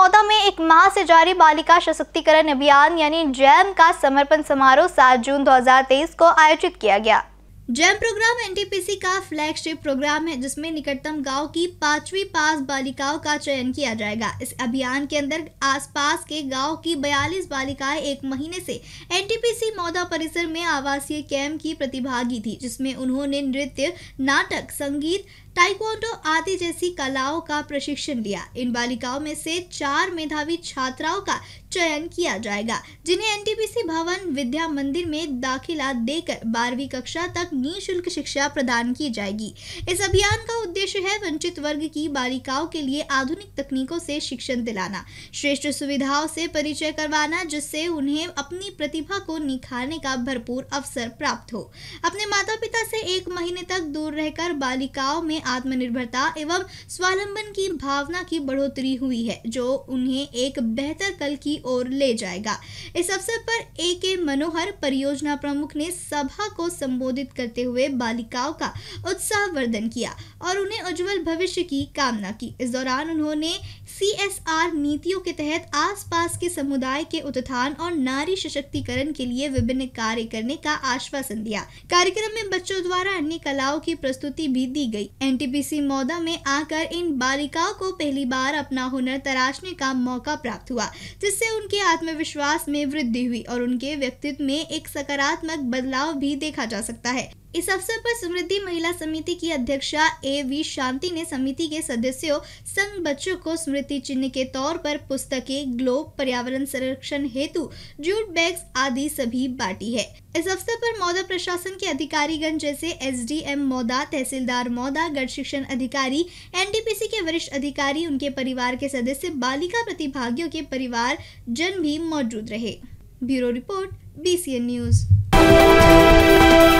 नौदा में एक माह से जारी बालिका सशक्तिकरण अभियान यानी जैम का समर्पण समारोह 7 जून 2023 को आयोजित किया गया जैम प्रोग्राम एनटीपीसी का फ्लैगशिप प्रोग्राम है जिसमें निकटतम गांव की पांचवी पास बालिकाओं का चयन किया जाएगा इस अभियान के अंदर आसपास के गांव की बयालीस बालिकाएं एक महीने से एनटीपीसी मौदा परिसर में आवासीय कैंप की प्रतिभागी थी जिसमें उन्होंने नृत्य नाटक संगीत टाइक्वांडो आदि जैसी कलाओं का प्रशिक्षण लिया इन बालिकाओं में से चार मेधावी छात्राओं का चयन किया जाएगा जिन्हें एनटीपीसी भवन विद्या मंदिर में दाखिला देकर बारहवीं कक्षा तक निःशुल्क शिक्षा प्रदान की जाएगी इस अभियान का उद्देश्य है वंचित वर्ग की बालिकाओं के लिए आधुनिक तकनीकों से शिक्षण दिलाना श्रेष्ठ सुविधाओं से परिचय करवाना जिससे उन्हें अपनी प्रतिभा को निखारने का भरपूर अवसर प्राप्त हो अपने माता पिता से एक महीने तक दूर रहकर बालिकाओं में आत्मनिर्भरता एवं स्वावलंबन की भावना की बढ़ोतरी हुई है जो उन्हें एक बेहतर कल की ओर ले जाएगा इस अवसर पर ए के मनोहर परियोजना प्रमुख ने सभा को संबोधित कर करते हुए बालिकाओं का उत्साहवर्धन किया और उन्हें उज्जवल भविष्य की कामना की इस दौरान उन्होंने सी एस आर नीतियों के तहत आस पास के समुदाय के उत्थान और नारी सशक्तिकरण के लिए विभिन्न कार्य करने का आश्वासन दिया कार्यक्रम में बच्चों द्वारा अन्य कलाओं की प्रस्तुति भी दी गई सी मौदा में आकर इन बालिकाओं को पहली बार अपना हुनर तराशने का मौका प्राप्त हुआ जिससे उनके आत्मविश्वास में वृद्धि हुई और उनके व्यक्तित्व में एक सकारात्मक बदलाव भी देखा जा सकता है इस अवसर पर समृद्धि महिला समिति की अध्यक्षा ए वी शांति ने समिति के सदस्यों संग बच्चों को स्मृति चिन्ह के तौर पर पुस्तकें ग्लोब पर्यावरण संरक्षण हेतु जूट बैग्स आदि सभी बांटी है इस अवसर पर मौदा प्रशासन के अधिकारीगण जैसे एसडीएम मौदा तहसीलदार मौदा गढ़ शिक्षण अधिकारी एनडीपीसी के वरिष्ठ अधिकारी उनके परिवार के सदस्य बालिका प्रतिभागियों के परिवार जन भी मौजूद रहे ब्यूरो रिपोर्ट बी न्यूज़